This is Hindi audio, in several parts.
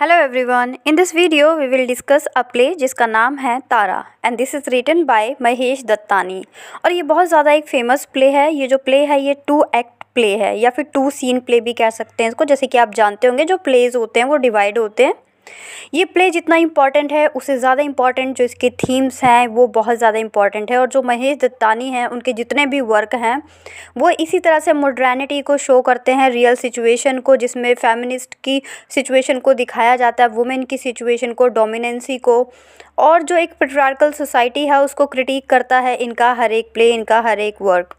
hello everyone in this video we will discuss a play जिसका नाम है Tara and this is written by Mahesh Dattani और ये बहुत ज़्यादा एक फेमस प्ले है ये जो प्ले है ये टू एक्ट प्ले है या फिर टू सीन प्ले भी कह सकते हैं इसको जैसे कि आप जानते होंगे जो प्लेज होते हैं वो डिवाइड होते हैं ये प्ले जितना इम्पॉर्टेंट है उससे ज़्यादा इम्पॉर्टेंट जो इसके थीम्स हैं वो बहुत ज़्यादा इम्पॉर्टेंट है और जो महेश दत्तानी हैं उनके जितने भी वर्क हैं वो इसी तरह से मॉडर्निटी को शो करते हैं रियल सिचुएशन को जिसमें फेमिनिस्ट की सिचुएशन को दिखाया जाता है वुमेन की सिचुएशन को डोमिनेंसी को और जो एक पेट्रार्कल सोसाइटी है उसको क्रिटिक करता है इनका हर एक प्ले इनका हर एक वर्क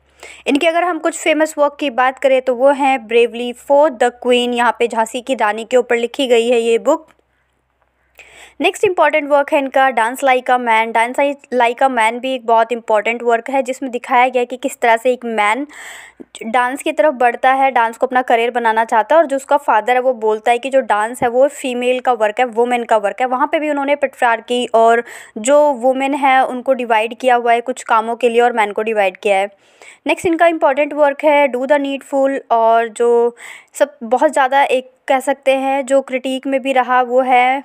इनके अगर हम कुछ फेमस वर्क की बात करें तो वो हैं ब्रेवली फॉर द क्वीन यहाँ पे झांसी की रानी के ऊपर लिखी गई है ये बुक नेक्स्ट इंपॉर्टेंट वर्क है इनका dance like a man dance like a man भी एक बहुत इंपॉर्टेंट वर्क है जिसमें दिखाया गया कि किस तरह से एक मैन डांस की तरफ बढ़ता है डांस को अपना करियर बनाना चाहता है और जो उसका फादर है वो बोलता है कि जो डांस है वो फीमेल का वर्क है वुमेन का वर्क है वहाँ पर भी उन्होंने की और जो वुमेन है उनको डिवाइड किया हुआ है कुछ कामों के लिए और मैन को डिवाइड किया है नेक्स्ट इनका इंपॉर्टेंट वर्क है डू द नीडफुल और जो सब बहुत ज़्यादा एक कह सकते हैं जो क्रिटिक में भी रहा वो है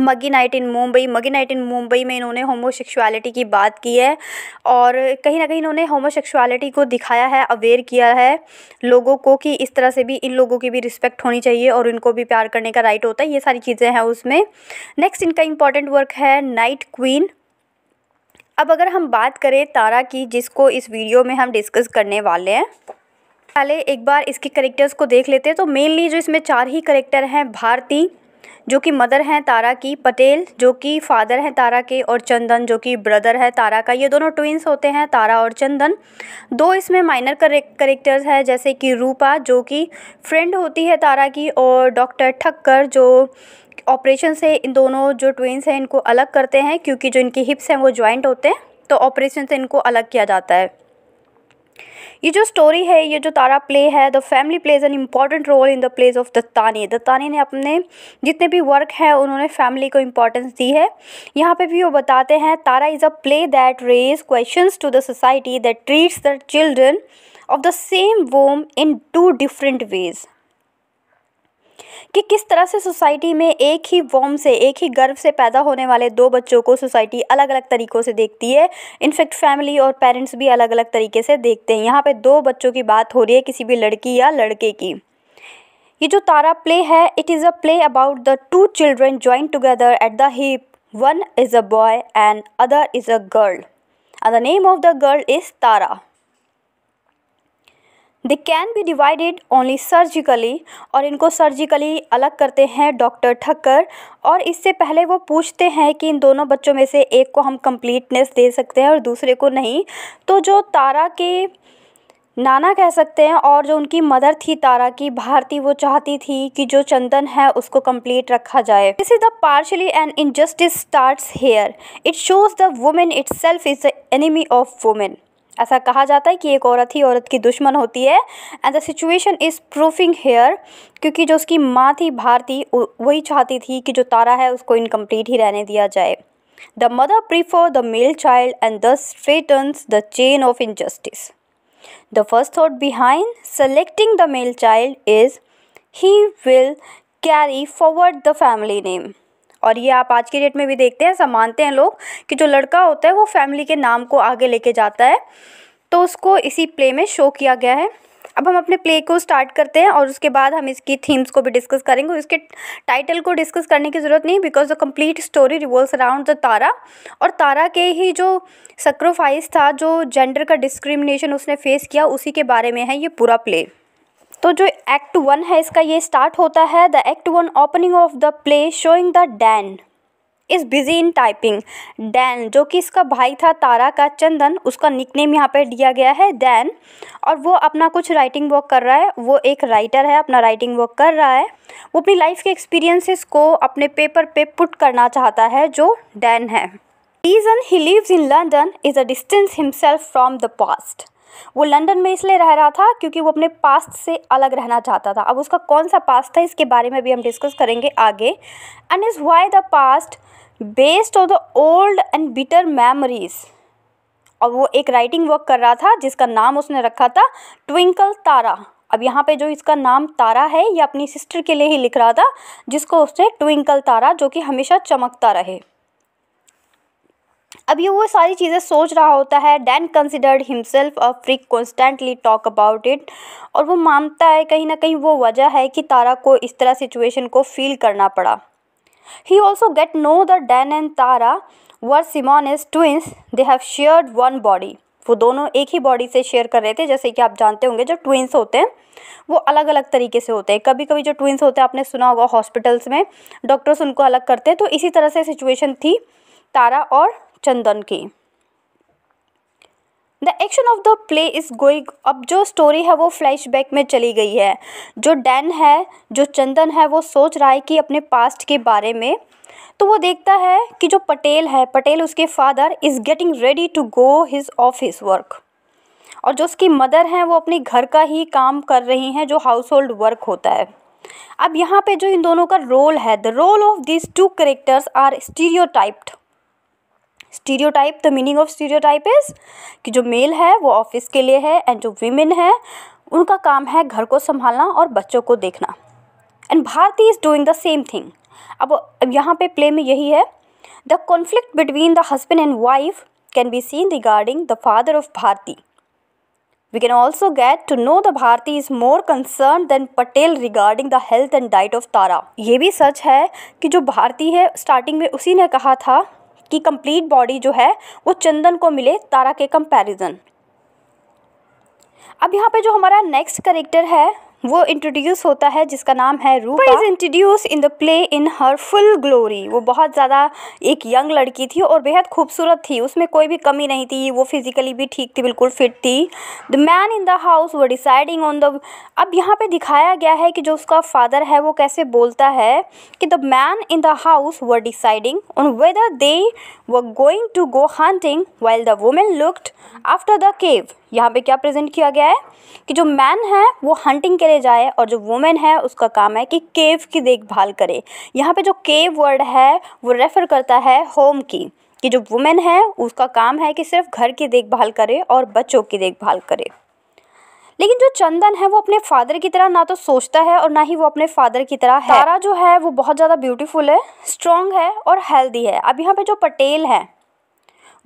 muggy night in Mumbai muggy night in Mumbai में इन्होंने होमोसेक्सुअलिटी की बात की है और कहीं ना कहीं इन्होंने होमोसेक्सुअलिटी को दिखाया है अवेयर किया है लोगों को कि इस तरह से भी इन लोगों की भी रिस्पेक्ट होनी चाहिए और इनको भी प्यार करने का राइट होता है ये सारी चीज़ें हैं उसमें नेक्स्ट इनका इंपॉर्टेंट वर्क है नाइट क्वीन अब अगर हम बात करें तारा की जिसको इस वीडियो में हम डिस्कस करने वाले हैं पहले एक बार इसके करेक्टर्स को देख लेते हैं तो मेनली जो इसमें चार ही करेक्टर हैं भारती जो कि मदर हैं तारा की पटेल जो कि फादर हैं तारा के और चंदन जो कि ब्रदर है तारा का ये दोनों ट्विंस होते हैं तारा और चंदन दो इसमें माइनर करेक्टर्स हैं जैसे कि रूपा जो कि फ्रेंड होती है तारा की और डॉक्टर ठक्कर जो ऑपरेशन से इन दोनों जो ट्विंस हैं इनको अलग करते हैं क्योंकि जो इनकी हिप्स हैं वो ज्वाइंट होते हैं तो ऑपरेशन से इनको अलग किया जाता है ये जो स्टोरी है ये जो तारा प्ले है the family plays an important role in the plays of Dattani Dattani ने अपने जितने भी वर्क हैं उन्होंने फैमिली को इम्पोर्टेंस दी है यहाँ पे भी वो बताते हैं Tara is a play that raise questions to the society that treats the children of the same womb in two different ways कि किस तरह से सोसाइटी में एक ही वॉम से एक ही गर्व से पैदा होने वाले दो बच्चों को सोसाइटी अलग अलग तरीक़ों से देखती है इनफेक्ट फैमिली और पेरेंट्स भी अलग अलग तरीके से देखते हैं यहाँ पे दो बच्चों की बात हो रही है किसी भी लड़की या लड़के की ये जो तारा प्ले है it is a play about the two children join together at the hip one is a boy and other is a girl and the name of the girl is Tara they can be divided only surgically और इनको सर्जिकली अलग करते हैं डॉक्टर ठक्कर और इससे पहले वो पूछते हैं कि इन दोनों बच्चों में से एक को हम कम्प्लीटनेस दे सकते हैं और दूसरे को नहीं तो जो तारा के नाना कह सकते हैं और जो उनकी मदर थी तारा की भारती वो चाहती थी कि जो चंदन है उसको कंप्लीट रखा जाए this is the partially and injustice starts here it shows the women itself is the enemy of women ऐसा कहा जाता है कि एक औरत ही औरत की दुश्मन होती है and the situation is proving here क्योंकि जो उसकी माँ थी भारती वही चाहती थी कि जो तारा है उसको इनकम्प्लीट ही रहने दिया जाए the mother prefer the male child and the strengthens the chain of injustice the first thought behind selecting the male child is he will carry forward the family name और ये आप आज की डेट में भी देखते हैं ऐसा मानते हैं लोग कि जो लड़का होता है वो फैमिली के नाम को आगे लेके जाता है तो उसको इसी प्ले में शो किया गया है अब हम अपने प्ले को स्टार्ट करते हैं और उसके बाद हम इसकी थीम्स को भी डिस्कस करेंगे उसके टाइटल को डिस्कस करने की ज़रूरत नहीं because the complete story revolves around the Tara और तारा के ही जो सेक्रोफाइस था जो जेंडर का डिस्क्रिमिनेशन उसने फेस किया उसी के बारे में है ये पूरा प्ले तो जो एक्ट वन है इसका ये स्टार्ट होता है the act one opening of the play showing the Dan is busy in typing Dan जो कि इसका भाई था तारा का चंदन उसका निकनेम यहाँ पे दिया गया है डैन और वो अपना कुछ राइटिंग वर्क कर रहा है वो एक राइटर है अपना राइटिंग वर्क कर रहा है वो अपनी लाइफ के एक्सपीरियंसेस को अपने पेपर पे पुट करना चाहता है जो डैन है reason he lives in London is a distance himself from the past वो लंदन में इसलिए रह रहा था क्योंकि वो अपने पास्ट से अलग रहना चाहता था अब उसका कौन सा पास्ट था इसके बारे में भी हम डिस्कस करेंगे आगे and is why the past based on the old and bitter memories और वो एक राइटिंग वर्क कर रहा था जिसका नाम उसने रखा था ट्विंकल तारा अब यहाँ पे जो इसका नाम तारा है ये अपनी सिस्टर के लिए ही लिख रहा था जिसको उसने ट्विंकल तारा जो कि हमेशा चमकता रहे अब ये वो सारी चीज़ें सोच रहा होता है Dan considered himself a free constantly talk about it और वो मानता है कहीं ना कहीं वो वजह है कि तारा को इस तरह सिचुएशन को फील करना पड़ा he also get know the Dan and Tara were Siamese is twins they have shared one body वो दोनों एक ही बॉडी से शेयर कर रहे थे जैसे कि आप जानते होंगे जो ट्विंस होते हैं वो अलग अलग तरीके से होते हैं कभी कभी जो ट्विंस होते हैं आपने सुना होगा हॉस्पिटल्स में डॉक्टर्स उनको अलग करते हैं तो इसी तरह से सिचुएशन थी तारा और चंदन की the action of the play is going अब जो स्टोरी है वो फ्लैशबैक में चली गई है जो डैन है जो चंदन है वो सोच रहा है कि अपने पास्ट के बारे में तो वो देखता है कि जो पटेल है पटेल उसके father is getting ready to go his office work और जो उसकी मदर हैं वो अपने घर का ही काम कर रही हैं जो हाउस होल्ड वर्क होता है अब यहाँ पे जो इन दोनों का रोल है the role of this two characters are stereotyped stereotype the meaning of stereotype is कि जो मेल है वो ऑफिस के लिए है एंड जो वीमेन है उनका काम है घर को संभालना और बच्चों को देखना and Bharati is doing the same thing अब यहाँ पे प्ले में यही है the conflict between the husband and wife can be seen regarding the father of Bharati we can also get to know the Bharati is more concern than Patel regarding the health and diet of Tara ये भी सच है कि जो भारती है स्टार्टिंग में उसी ने कहा था की कंप्लीट बॉडी जो है वो चंदन को मिले तारा के कंपैरिजन अब यहाँ पे जो हमारा नेक्स्ट करेक्टर है वो इंट्रोड्यूस होता है जिसका नाम है Roopa is introduce in the play in her full glory वो बहुत ज़्यादा एक यंग लड़की थी और बेहद खूबसूरत थी उसमें कोई भी कमी नहीं थी वो फिजिकली भी ठीक थी बिल्कुल फिट थी the man in the house वो डिसाइडिंग ऑन द अब यहाँ पे दिखाया गया है कि जो उसका फादर है वो कैसे बोलता है कि the man in the house were deciding on whether they were going to go hunting while the women looked after the cave यहाँ पे क्या प्रेजेंट किया गया है कि जो मैन है वो हंटिंग के लिए जाए और जो वुमेन है उसका काम है कि केव की देखभाल करे यहाँ पे जो केव वर्ड है वो रेफ़र करता है होम की कि जो वुमेन है उसका काम है कि सिर्फ घर की देखभाल करे और बच्चों की देखभाल करे लेकिन जो चंदन है वो अपने फादर की तरह ना तो सोचता है और ना ही वो अपने फादर की तरह है तारा जो है वो बहुत ज़्यादा ब्यूटीफुल है स्ट्रॉन्ग है और हेल्दी है अब यहाँ पे जो पटेल है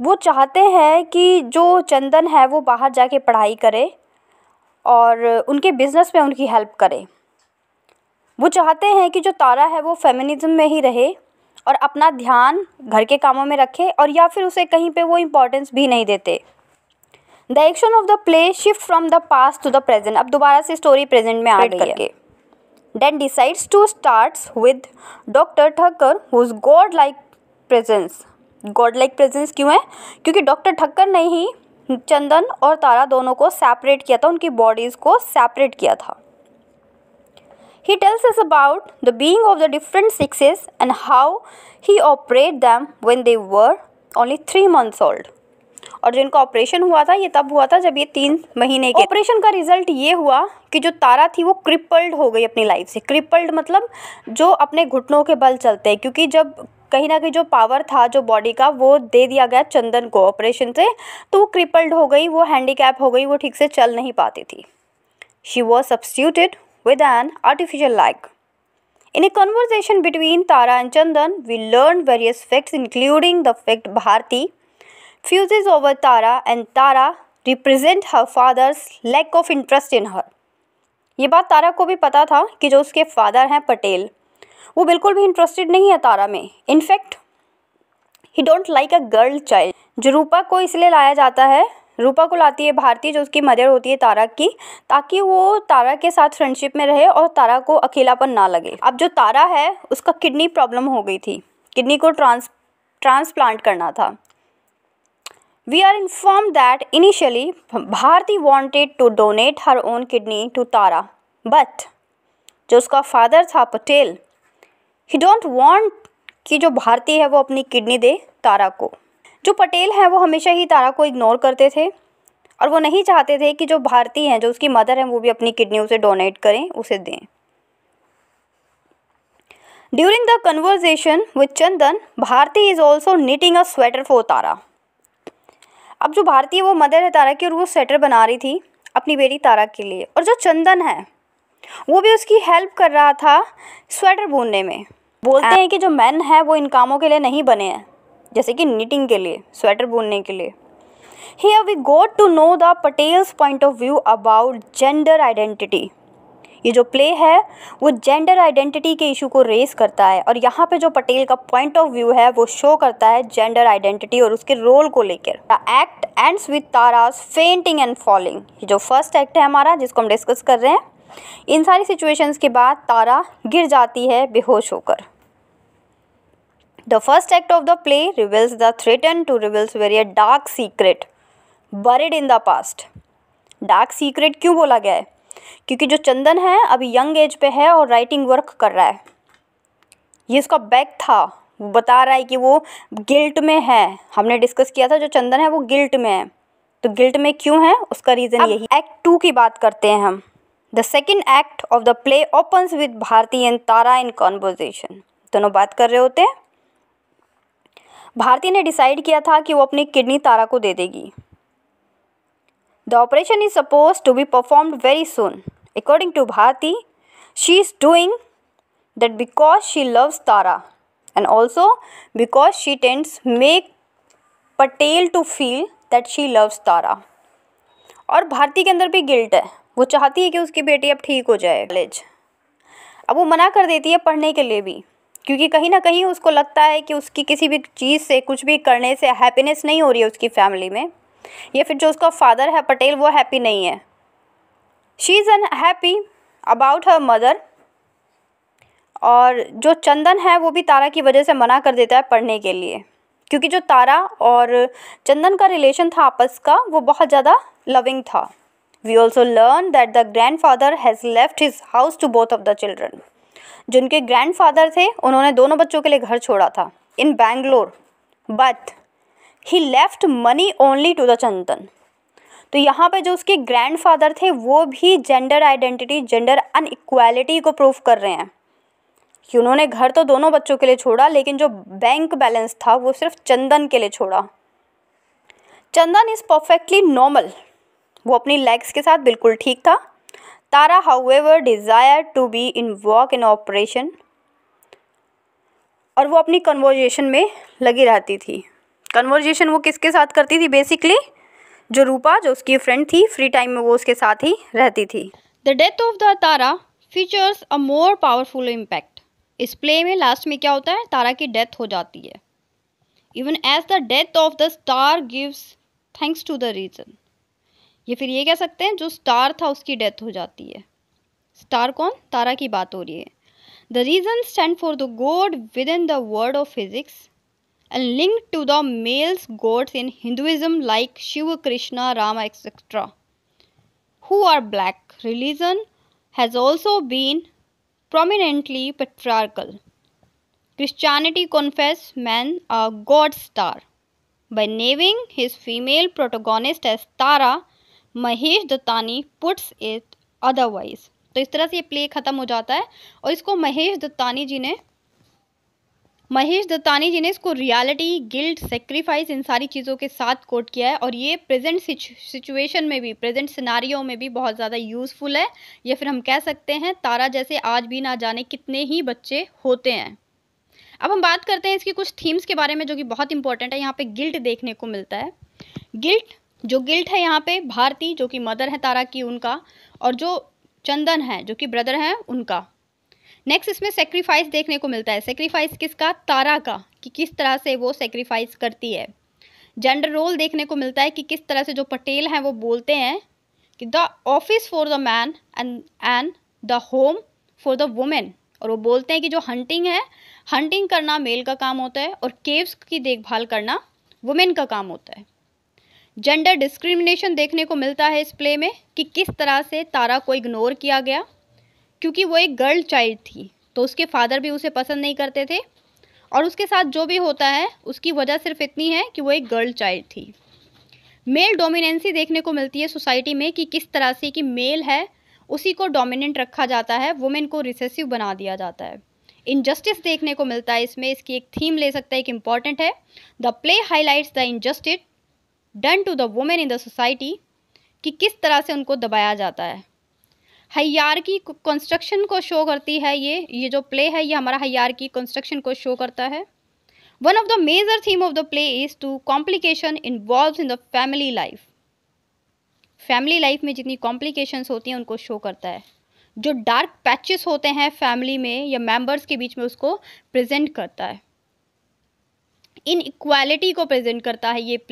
वो चाहते हैं कि जो चंदन है वो बाहर जाके पढ़ाई करे और उनके बिज़नेस में उनकी हेल्प करे वो चाहते हैं कि जो तारा है वो फेमिनिज़्म में ही रहे और अपना ध्यान घर के कामों में रखे और या फिर उसे कहीं पे वो इम्पोर्टेंस भी नहीं देते the action of the play shift from the past to the present अब दोबारा से स्टोरी प्रेजेंट में आ गई करके Dan decides to start with doctor Thakkar whose god like presence god like presence क्यों है क्योंकि डॉक्टर ठक्कर ने ही चंदन और तारा दोनों को सेपरेट किया था उनकी बॉडीज़ को सेपरेट किया था he tells us about the being of the different sexes and how he operate them when they were only three months old और जिनका ऑपरेशन हुआ था ये तब हुआ था जब ये तीन महीने के ऑपरेशन का रिजल्ट ये हुआ कि जो तारा थी वो क्रिपल्ड हो गई अपनी लाइफ से क्रिपल्ड मतलब जो अपने घुटनों के बल चलते हैं क्योंकि जब कहीं ना कहीं जो पावर था जो बॉडी का वो दे दिया गया चंदन को ऑपरेशन से तो वो क्रिपल्ड हो गई वो हैंडीकैप हो गई वो ठीक से चल नहीं पाती थी she was substituted with an artificial like in a conversation between Tara and Chandan we learn various facts including the fact Bharati fuss is over Tara and Tara represent her father's lack of interest in her ये बात तारा को भी पता था कि जो उसके फादर हैं पटेल वो बिल्कुल भी इंटरेस्टेड नहीं है तारा में in fact he don't like a girl child जो रूपा को इसलिए लाया जाता है रूपा को लाती है भारती जो उसकी मदर होती है तारा की ताकि वो तारा के साथ फ्रेंडशिप में रहे और तारा को अकेलापन ना लगे अब जो तारा है उसका किडनी प्रॉब्लम हो गई थी किडनी को ट्रांस ट्रांसप्लांट करना था we are inform that initially Bharati wanted to donate her own kidney to Tara but जो उसका फादर था पटेल ही डोंट वॉन्ट कि जो भारतीय है वो अपनी किडनी दे तारा को जो पटेल हैं वो हमेशा ही तारा को इग्नोर करते थे और वो नहीं चाहते थे कि जो भारतीय हैं जो उसकी मदर हैं वो भी अपनी किडनी उसे डोनेट करें उसे दें during the conversation with Chandan Bharati is also knitting a sweater for Tara अब जो भारती है वो मदर है तारा की और वो स्वेटर बना रही थी अपनी बेटी तारा के लिए और जो चंदन है वो भी उसकी हेल्प कर रहा था स्वेटर बुनने में बोलते हैं कि जो मैन है वो इन कामों के लिए नहीं बने हैं जैसे कि नीटिंग के लिए स्वेटर बुनने के लिए ही we got to know the Patels point of view about gender identity ये जो प्ले है वो जेंडर आइडेंटिटी के इशू को रेस करता है और यहाँ पे जो पटेल का पॉइंट ऑफ व्यू है वो शो करता है जेंडर आइडेंटिटी और उसके रोल को लेकर the act ends with Tara's fainting and falling ये जो फर्स्ट एक्ट है हमारा जिसको हम डिस्कस कर रहे हैं इन सारी सिचुएशंस के बाद तारा गिर जाती है बेहोश होकर the first act of the play reveals the threaten to reveals very a dark secret buried in the past dark secret क्यों बोला गया है क्योंकि जो चंदन है अभी यंग एज पे है और राइटिंग वर्क कर रहा है ये इसका बैक था वो बता रहा है कि वो गिल्ट में है हमने डिस्कस किया था जो चंदन है वो गिल्ट में है तो गिल्ट में क्यों है उसका रीज़न यही एक्ट टू की बात करते हैं हम the second act of the play opens with Bharati and Tara in conversation दोनों बात कर रहे होते हैं भारती ने डिसाइड किया था कि वो अपनी किडनी तारा को दे देगी the operation is suppose to be perform very soon according to Bharati she is doing that because she loves Tara and also because she tends make Patel to feel that she loves Tara और भारती के अंदर भी गिल्ट है वो चाहती है कि उसकी बेटी अब ठीक हो जाए कॉलेज अब वो मना कर देती है पढ़ने के लिए भी क्योंकि कहीं ना कहीं उसको लगता है कि उसकी किसी भी चीज़ से कुछ भी करने से हैप्पीनेस नहीं हो रही है उसकी फैमिली में या फिर जो उसका फादर है पटेल वो हैप्पी नहीं है she is unhappy about her mother और जो चंदन है वो भी तारा की वजह से मना कर देता है पढ़ने के लिए क्योंकि जो तारा और चंदन का रिलेशन था आपस का वो बहुत ज़्यादा लविंग था we also learn that the grandfather has left his house to both of the children जिनके ग्रैंडफादर थे उन्होंने दोनों बच्चों के लिए घर छोड़ा था in Bangalore but he left money only to the Chandan तो यहाँ पे जो उसके ग्रैंडफादर थे वो भी जेंडर आइडेंटिटी जेंडर अनइक्वालिटी को प्रूव कर रहे हैं कि उन्होंने घर तो दोनों बच्चों के लिए छोड़ा लेकिन जो बैंक बैलेंस था वो सिर्फ चंदन के लिए छोड़ा चंदन इज़ परफेक्टली नॉर्मल वो अपनी लेग्स के साथ बिल्कुल ठीक था Tara, however, desired to be involved in operation और वो अपनी कन्वर्जेशन में लगी रहती थी कन्वर्जेशन वो किसके साथ करती थी बेसिकली जो रूपा जो उसकी फ्रेंड थी फ्री टाइम में वो उसके साथ ही रहती थी the death of the Tara features a more powerful impact इस प्ले में लास्ट में क्या होता है तारा की डेथ हो जाती है even as the death of the star gives thanks to the reason ये फिर ये कह सकते हैं जो स्टार था उसकी डेथ हो जाती है स्टार कौन तारा की बात हो रही है the reason stand for the god within the world of physics and link to the males gods in Hinduism like Shiva Krishna Ram etcetera who are black religion has also been prominently patriarchal Christianity confess man a god star by naming his female protagonist as Tara Mahesh Dattani puts it otherwise तो इस तरह से ये प्ले ख़त्म हो जाता है और इसको महेश दत्तानी जी ने महेश दत्तानी जी ने इसको रियलिटी गिल्ट सेक्रीफाइस इन सारी चीज़ों के साथ कोट किया है और ये प्रेजेंट सिचुएशन में भी प्रेजेंट सिनारियों में भी बहुत ज़्यादा यूज़फुल है या फिर हम कह सकते हैं तारा जैसे आज भी ना जाने कितने ही बच्चे होते हैं अब हम बात करते हैं इसकी कुछ थीम्स के बारे में जो कि बहुत इंपॉर्टेंट है यहाँ पे गिल्ट देखने को मिलता है गिल्ट जो गिल्ट है यहाँ पे भारती जो कि मदर है तारा की उनका और जो चंदन है जो कि ब्रदर हैं उनका नेक्स्ट इसमें सेक्रीफाइस देखने को मिलता है सेक्रीफाइस किसका तारा का कि किस तरह से वो सेक्रीफाइस करती है जेंडर रोल देखने को मिलता है कि किस तरह से जो पटेल हैं वो बोलते हैं कि the office for the man and and the home for the women और वो बोलते हैं कि जो हंटिंग है हंटिंग करना मेल का काम होता है और केव्स की देखभाल करना वुमेन का काम होता है जेंडर डिस्क्रिमिनेशन देखने को मिलता है इस प्ले में कि किस तरह से तारा को इग्नोर किया गया क्योंकि वो एक गर्ल चाइल्ड थी तो उसके फादर भी उसे पसंद नहीं करते थे और उसके साथ जो भी होता है उसकी वजह सिर्फ इतनी है कि वो एक गर्ल चाइल्ड थी मेल डोमिनेंसी देखने को मिलती है सोसाइटी में कि किस तरह से कि मेल है उसी को डोमिनेंट रखा जाता है वुमेन को रिसेसिव बना दिया जाता है इनजस्टिस देखने को मिलता है इसमें इसकी एक थीम ले सकता है एक इम्पॉर्टेंट है the play highlights the injustice done to the women in the society कि किस तरह से उनको दबाया जाता है हयार की कंस्ट्रक्शन को शो करती है ये ये जो प्ले है ये हमारा हयार की कंस्ट्रक्शन को शो करता है one of the major theme of the play is to complication involve in the family life family life में जितनी कॉम्प्लिकेशंस होती हैं उनको शो करता है जो डार्क पैचेस होते हैं फैमिली में या मेंबर्स के बीच में उसको प्रेजेंट करता है इन इक्वालिटी को प्रेजेंट करता है ये